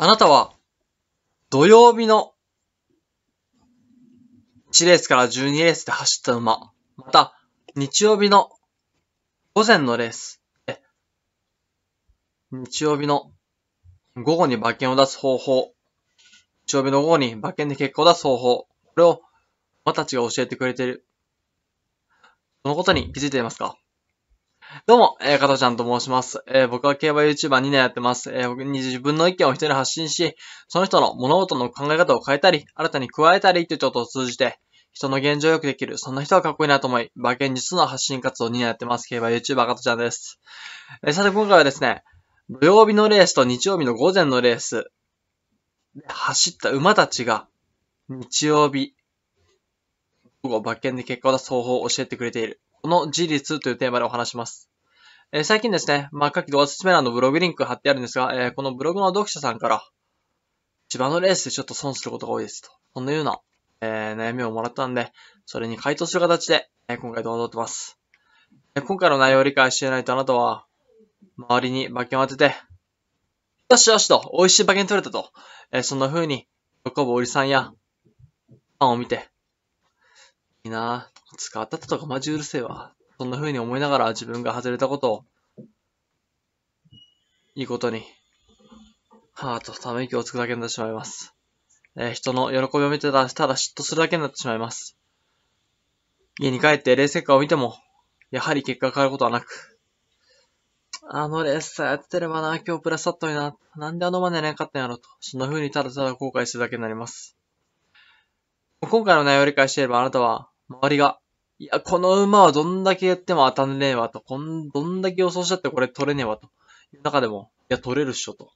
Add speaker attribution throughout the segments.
Speaker 1: あなたは、土曜日の1レースから12レースで走った馬、また、日曜日の午前のレース、日曜日の午後に馬券を出す方法、日曜日の午後に馬券で結果を出す方法、これを馬たちが教えてくれている。そのことに気づいていますかどうも、えー、かたちゃんと申します。えー、僕は競馬 YouTuber2 年やってます。えー、僕に自分の意見を人に発信し、その人の物事の考え方を変えたり、新たに加えたりてちょことを通じて、人の現状をよくできる、そんな人はかっこいいなと思い、馬券術の発信活動2年やってます。競馬 YouTuber かたちゃんです。えー、さて今回はですね、土曜日のレースと日曜日の午前のレース、走った馬たちが、日曜日、午後馬券で結果を出す方法を教えてくれている。この事実というテーマでお話します。えー、最近ですね、まあ、各動画説明欄のブログリンク貼ってあるんですが、えー、このブログの読者さんから、千葉のレースでちょっと損することが多いですと。そんなような、えー、悩みをもらったんで、それに回答する形で、え今回動画を撮ってます。え今回の内容を理解していないとあなたは、周りに馬券を当てて、よしよしと、美味しい馬券取れたと、えそんな風に、喜ぶおじさんや、ファンを見て、いいなぁ。使ったとかマジうるせえわ。そんな風に思いながら自分が外れたことを、いいことに、はぁとため息をつくだけになってしまいます。えー、人の喜びを見てたら、ただ嫉妬するだけになってしまいます。家に帰ってレース結果を見ても、やはり結果が変わることはなく、あのレースさえやってればな、今日プラスだったのにな、なんであのマネなかったんやろと、そんな風にただただ後悔するだけになります。今回の内容を理解していればあなたは、周りが、いや、この馬はどんだけやっても当たんねえわと、こん、どんだけ予想しちゃってこれ取れねえわと、いう中でも、いや、取れるっしょと。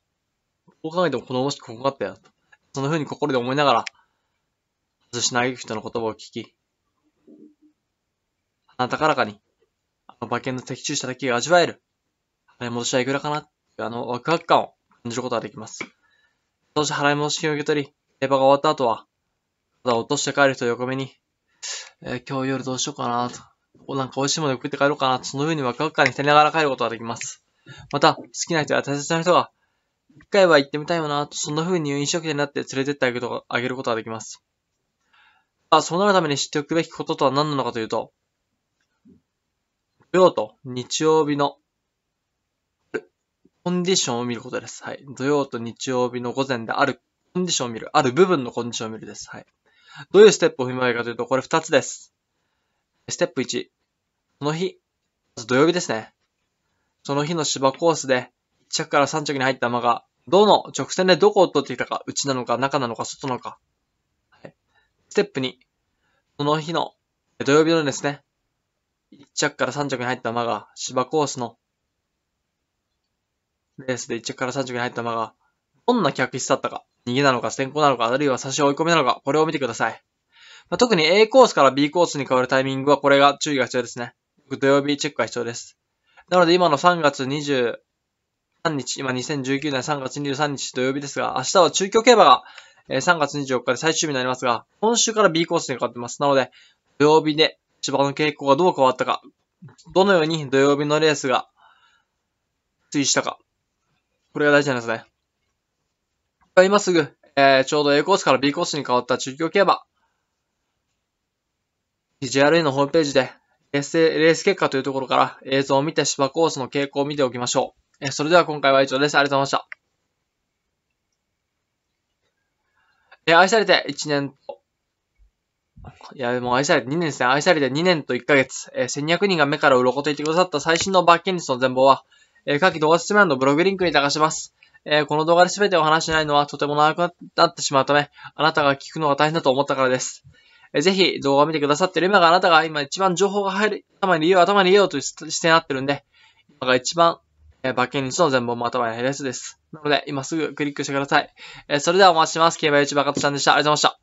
Speaker 1: どう考えてもこの馬しかここがあったよと。その風に心で思いながら、外し投げる人の言葉を聞き、あなたからかに、あの馬券の的中しただけが味わえる、払い戻しはいくらかな、あのワクワク感を感じることができます。そして払い戻し金を受け取り、競馬が終わった後は、ただ落として帰る人を横目に、えー、今日夜どうしようかなと。おなんか美味しいもの食って帰ろうかなと。そのようにワクワク感に浸りながら帰ることができます。また、好きな人や大切な人が、一回は行ってみたいよなと。そんな風に飲食店になって連れてってあげることあげることができます。あ、そうなるために知っておくべきこととは何なのかというと、土曜と日曜日のコンディションを見ることです。はい。土曜と日曜日の午前であるコンディションを見る。ある部分のコンディションを見るです。はい。どういうステップを踏まえかというと、これ2つです。ステップ1。その日、まず土曜日ですね。その日の芝コースで、1着から3着に入った馬が、どの直線でどこを取ってきたか、内なのか、中なのか、外なのか。はい、ステップ2。その日の土曜日のですね、1着から3着に入った馬が、芝コースのレースで1着から3着に入った馬が、どんな客室だったか。逃げなのか先行なのか、あるいは差し追い込みなのか、これを見てください。まあ、特に A コースから B コースに変わるタイミングはこれが注意が必要ですね。土曜日チェックが必要です。なので今の3月23日、今2019年3月23日土曜日ですが、明日は中京競馬が3月24日で最終日になりますが、今週から B コースに変わってます。なので、土曜日で芝の傾向がどう変わったか、どのように土曜日のレースが推移したか、これが大事なんですね。今すぐ、えー、ちょうど A コースから B コースに変わった中京競馬、JRA のホームページで、レース結果というところから映像を見て芝コースの傾向を見ておきましょう。えー、それでは今回は以上です。ありがとうございました。え愛されて1年と、いや、もう愛されて2年ですね。愛されて2年と1ヶ月。え1200人が目から鱗と言ってくださった最新の罰金率の全貌は、え下記動画説明欄のブログリンクに流します。えー、この動画で全てを話しないのはとても長くなってしまうため、あなたが聞くのが大変だと思ったからです。えー、ぜひ動画を見てくださっている今があなたが今一番情報が入る、頭に入れよう、頭に入れようという視点になってるんで、今が一番、えー、馬券日の全貌も頭に入るやつです。なので、今すぐクリックしてください。えー、それではお待ちしてます。競馬 YouTuber カトちゃんでした。ありがとうございました。